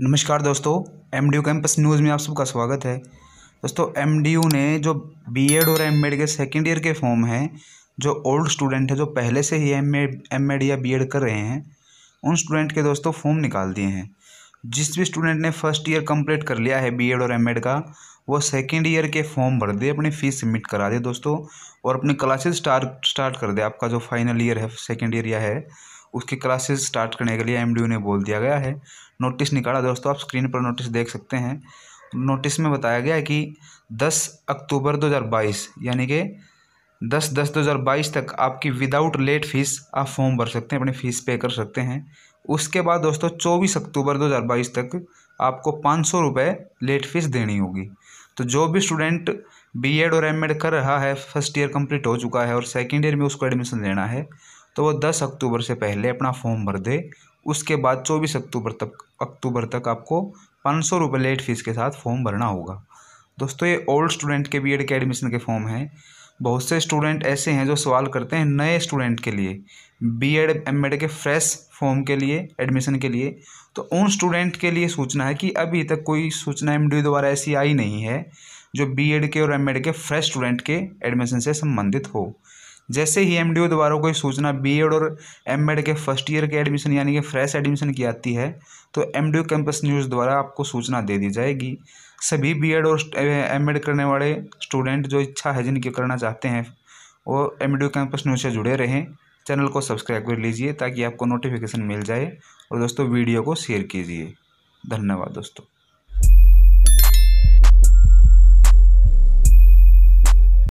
नमस्कार दोस्तों M D campus news में आप सबका स्वागत है दोस्तों एम ने जो बी एड और एम के सेकेंड ईयर के फॉर्म हैं जो ओल्ड स्टूडेंट है जो पहले से ही एम एम या बी कर रहे हैं उन स्टूडेंट के दोस्तों फॉर्म निकाल दिए हैं जिस भी स्टूडेंट ने फर्स्ट ईयर कंप्लीट कर लिया है बी और एम का वो सेकेंड ईयर के फॉर्म भर दे अपनी फ़ीस सबमिट करा दे दोस्तों और अपनी क्लासेज स्टार्ट स्टार्ट कर दे आपका जो फाइनल ईयर है सेकेंड ईयर या है उसकी क्लासेस स्टार्ट करने के लिए एम ने बोल दिया गया है नोटिस निकाला दोस्तों आप स्क्रीन पर नोटिस देख सकते हैं नोटिस में बताया गया है कि 10 अक्टूबर 2022 यानी कि 10 दस 2022 तक आपकी विदाउट लेट फीस आप फॉर्म भर सकते हैं अपनी फ़ीस पे कर सकते हैं उसके बाद दोस्तों चौबीस अक्टूबर बाईस तक आपको पाँच सौ रुपये लेट फीस देनी होगी तो जो भी स्टूडेंट बीएड और एमएड कर रहा है फर्स्ट ईयर कंप्लीट हो चुका है और सेकेंड ईयर में उसको एडमिशन लेना है तो वो दस अक्टूबर से पहले अपना फॉर्म भर दे उसके बाद चौबीस अक्टूबर तक अक्टूबर तक आपको पाँच सौ रुपये लेट फीस के साथ फॉर्म भरना होगा दोस्तों ये ओल्ड स्टूडेंट के बीएड के एडमिशन के फॉर्म हैं बहुत से स्टूडेंट ऐसे हैं जो सवाल करते हैं नए स्टूडेंट के लिए बी एड एम एड के फ्रेश फॉर्म के लिए एडमिशन के लिए तो उन स्टूडेंट के लिए सूचना है कि अभी तक कोई सूचना एम डी द्वारा ऐसी आई नहीं है जो बी एड के और एम एड के फ्रेश स्टूडेंट के एडमिशन से संबंधित हो जैसे ही एम द्वारा कोई सूचना बीएड और एम के फर्स्ट ईयर के एडमिशन यानी कि फ्रेश एडमिशन की आती है तो एम कैंपस न्यूज़ द्वारा आपको सूचना दे दी जाएगी सभी बीएड और एम करने वाले स्टूडेंट जो इच्छा है जिनकी करना चाहते हैं वो एम कैंपस न्यूज़ से जुड़े रहें चैनल को सब्सक्राइब कर लीजिए ताकि आपको नोटिफिकेशन मिल जाए और दोस्तों वीडियो को शेयर कीजिए धन्यवाद दोस्तों